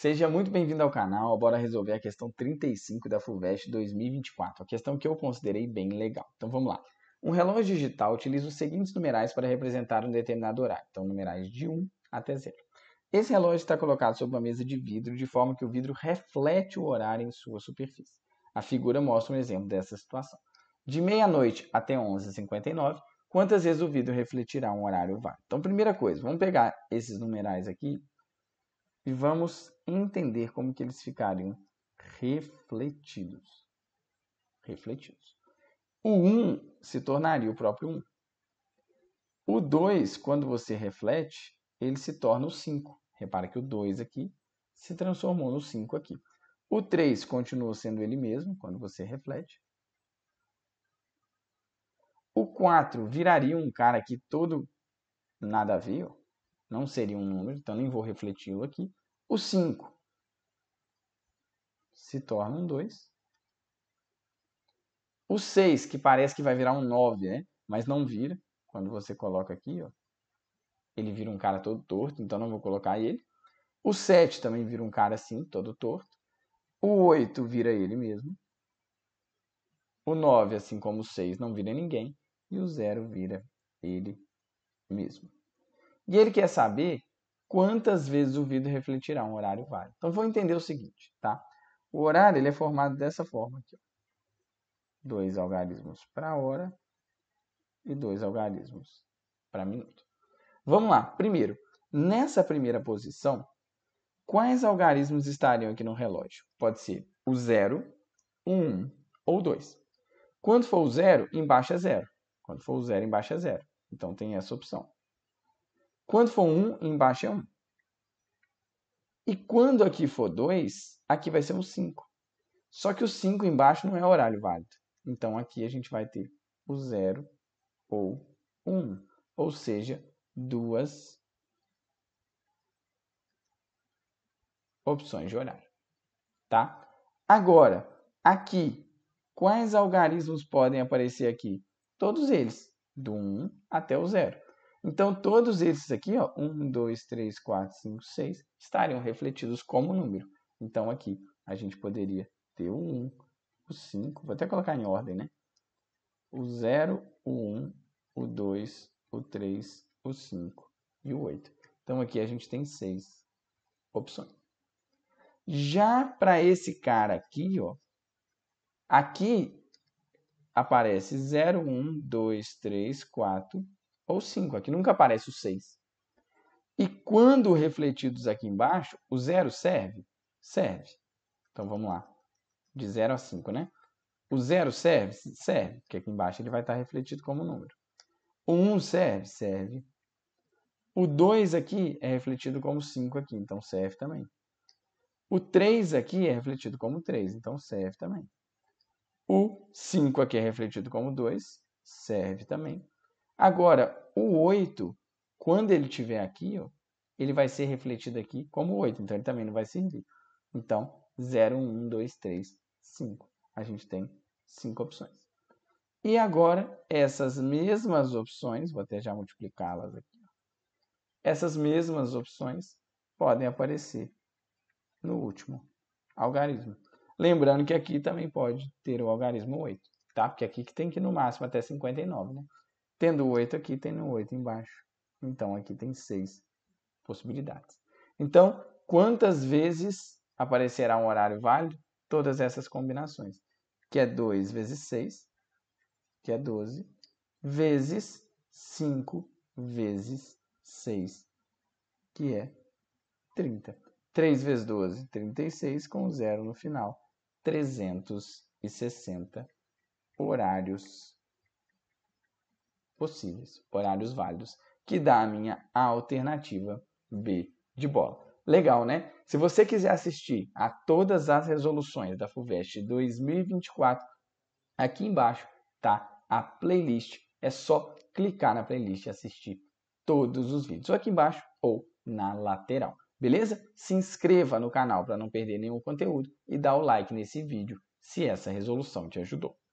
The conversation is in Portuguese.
Seja muito bem-vindo ao canal. Bora resolver a questão 35 da FUVEST 2024, a questão que eu considerei bem legal. Então vamos lá. Um relógio digital utiliza os seguintes numerais para representar um determinado horário. Então, numerais de 1 até 0. Esse relógio está colocado sobre uma mesa de vidro, de forma que o vidro reflete o horário em sua superfície. A figura mostra um exemplo dessa situação. De meia-noite até 11h59, quantas vezes o vidro refletirá um horário válido? Então, primeira coisa, vamos pegar esses numerais aqui e vamos entender como que eles ficariam refletidos. Refletidos. O 1 um se tornaria o próprio 1. Um. O 2, quando você reflete, ele se torna o 5. Repara que o 2 aqui se transformou no 5 aqui. O 3 continua sendo ele mesmo quando você reflete. O 4 viraria um cara aqui todo nada a ver, não seria um número, então nem vou refleti-lo aqui. O 5 se torna um 2. O 6, que parece que vai virar um 9, né? Mas não vira. Quando você coloca aqui, ó, ele vira um cara todo torto, então não vou colocar ele. O 7 também vira um cara assim, todo torto. O 8 vira ele mesmo. O 9, assim como o 6, não vira ninguém. E o 0 vira ele mesmo. E ele quer saber quantas vezes o vidro refletirá, um horário válido. Então vou entender o seguinte, tá? O horário ele é formado dessa forma aqui. Ó. Dois algarismos para hora e dois algarismos para minuto. Vamos lá. Primeiro, nessa primeira posição, quais algarismos estariam aqui no relógio? Pode ser o 0, 1 um, ou 2. Quando for o 0, embaixo é 0. Quando for o 0, embaixo é 0. Então tem essa opção. Quando for 1, embaixo é 1. E quando aqui for 2, aqui vai ser um 5. Só que o 5 embaixo não é horário válido. Então aqui a gente vai ter o 0 ou 1. Ou seja, duas opções de horário. Tá? Agora, aqui, quais algarismos podem aparecer aqui? Todos eles, do 1 até o 0. Então, todos esses aqui, 1, 2, 3, 4, 5, 6, estariam refletidos como número. Então, aqui a gente poderia ter o 1, o 5, vou até colocar em ordem, né? O 0, o 1, o 2, o 3, o 5 e o 8. Então, aqui a gente tem 6 opções. Já para esse cara aqui, ó, aqui aparece 0, 1, 2, 3, 4, ou 5, aqui nunca aparece o 6. E quando refletidos aqui embaixo, o 0 serve? Serve. Então vamos lá. De 0 a 5, né? O 0 serve? Serve, porque aqui embaixo ele vai estar refletido como número. O 1 um serve? Serve. O 2 aqui é refletido como 5 aqui, então serve também. O 3 aqui é refletido como 3, então serve também. O 5 aqui é refletido como 2, serve também. Agora, o 8, quando ele estiver aqui, ó, ele vai ser refletido aqui como 8, então ele também não vai servir. Então, 0, 1, 2, 3, 5. A gente tem 5 opções. E agora, essas mesmas opções, vou até já multiplicá-las aqui, essas mesmas opções podem aparecer no último algarismo. Lembrando que aqui também pode ter o algarismo 8, tá? Porque aqui que tem que ir no máximo até 59, né? Tendo 8 aqui, tem 8 embaixo. Então, aqui tem 6 possibilidades. Então, quantas vezes aparecerá um horário válido? Todas essas combinações, que é 2 vezes 6, que é 12, vezes 5 vezes 6, que é 30. 3 vezes 12, 36, com zero no final, 360 horários possíveis, horários válidos, que dá a minha alternativa B de bola. Legal, né? Se você quiser assistir a todas as resoluções da FUVEST 2024, aqui embaixo tá a playlist. É só clicar na playlist e assistir todos os vídeos, ou aqui embaixo ou na lateral. Beleza? Se inscreva no canal para não perder nenhum conteúdo e dá o like nesse vídeo se essa resolução te ajudou.